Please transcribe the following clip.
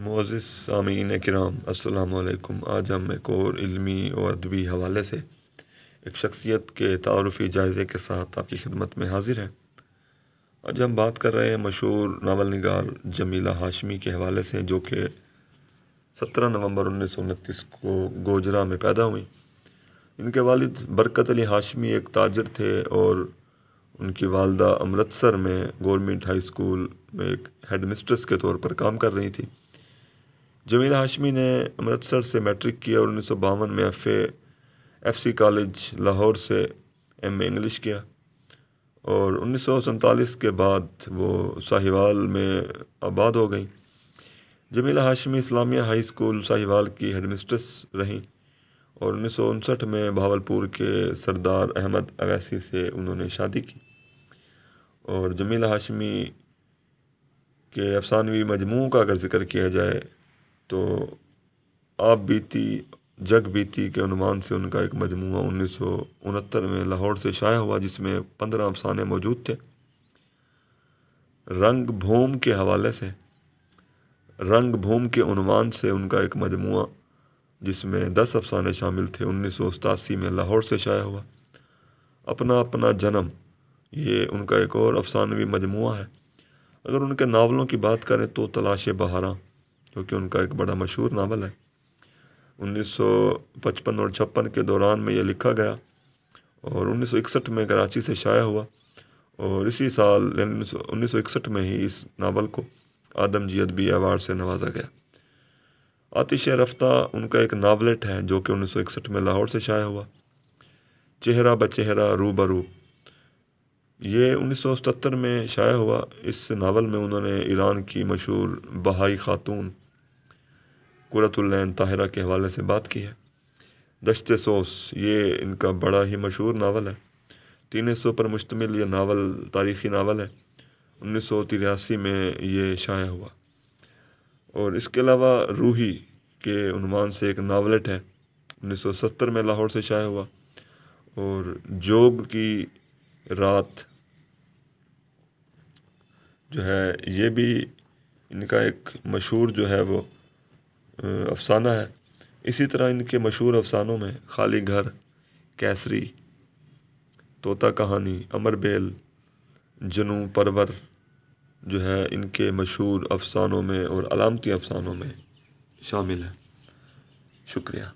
Moz सामीन कराम असलकम आज हम एक और इलमी और अदबी हवाले से एक शख्सियत के तारफ़ी जायज़े के साथ आपकी खिदमत में हाजिर हैं आज हम बात कर रहे हैं मशहूर नावल नगार जमीला हाशमी के हवाले से जो कि सत्रह नवंबर उन्नीस सौ उनतीस को गोजरा में पैदा हुई इनके वालिद बरकत अली हाशमी एक ताजर थे और उनकी वालदा अमृतसर में गोरमेंट हाई स्कूल में एक हेड मिस्ट्रेस के तौर पर काम कर रही थी जमील हाशमी ने अमृतसर से मैट्रिक किया और उन्नीस सौ बावन में F F C college Lahore से एम ए इंग्लिश किया और उन्नीस सौ के बाद वो साहिवाल में आबाद हो गई जमीला हाशमी इस्लामिया हाई स्कूल साहिवाल की हेडमिस्ट्रेस रहीं और उन्नीस सौ उनसठ में भावलपुर के सरदार अहमद अवैसी से उन्होंने शादी की और जमीला हाशमी के अफसानवी मजमू का अगर जिक्र किया जाए तो आप बीती जग बीती के अनुमान से उनका एक मजमू उन्नीस सौ उनहत्तर में लाहौर से शाया हुआ जिसमें पंद्रह अफसाने मौजूद थे रंग भूम के हवाले से रंग भूम के अनुमान से उनका एक मजमू जिसमें दस अफसाने शामिल थे उन्नीस सौ सतासी में लाहौर से शाया हुआ अपना अपना जन्म ये उनका एक और अफसानवी मजमू है अगर उनके नावलों की बात करें तो तलाश बहारा जो कि उनका एक बड़ा मशहूर नावल है 1955 और छप्पन के दौरान में यह लिखा गया और 1961 में कराची से शाया हुआ और इसी साल उन्नीस में ही इस नावल को आदम जी अदबी अवार्ड से नवाजा गया आतिश रफ्ता उनका एक नावलेट है जो कि 1961 में लाहौर से शाया हुआ चेहरा ब चेहरा रू बरू ये 1977 में शाया हुआ इस नावल में उन्होंने ईरान की मशहूर बहाई खातून कुरतुल्लैन ताहिरा के हवाले से बात की है दशत सोस ये इनका बड़ा ही मशहूर नावल है तीन हिस्सों पर मुश्तमिल यह नावल तारीख़ी नावल है उन्नीस सौ तिरासी में ये शाया हुआ और इसके अलावा रूही के अनुमान से एक नावलेट है उन्नीस सौ सत्तर में लाहौर से शाया हुआ और जोग की रात जो है ये भी इनका एक मशहूर जो है वो अफसाना है इसी तरह इनके मशहूर अफसानों में खाली घर कैसरी तोता कहानी अमर बेल जनू परवर जो है इनके मशहूर अफसानों में और अलामती अफसानों में शामिल है शुक्रिया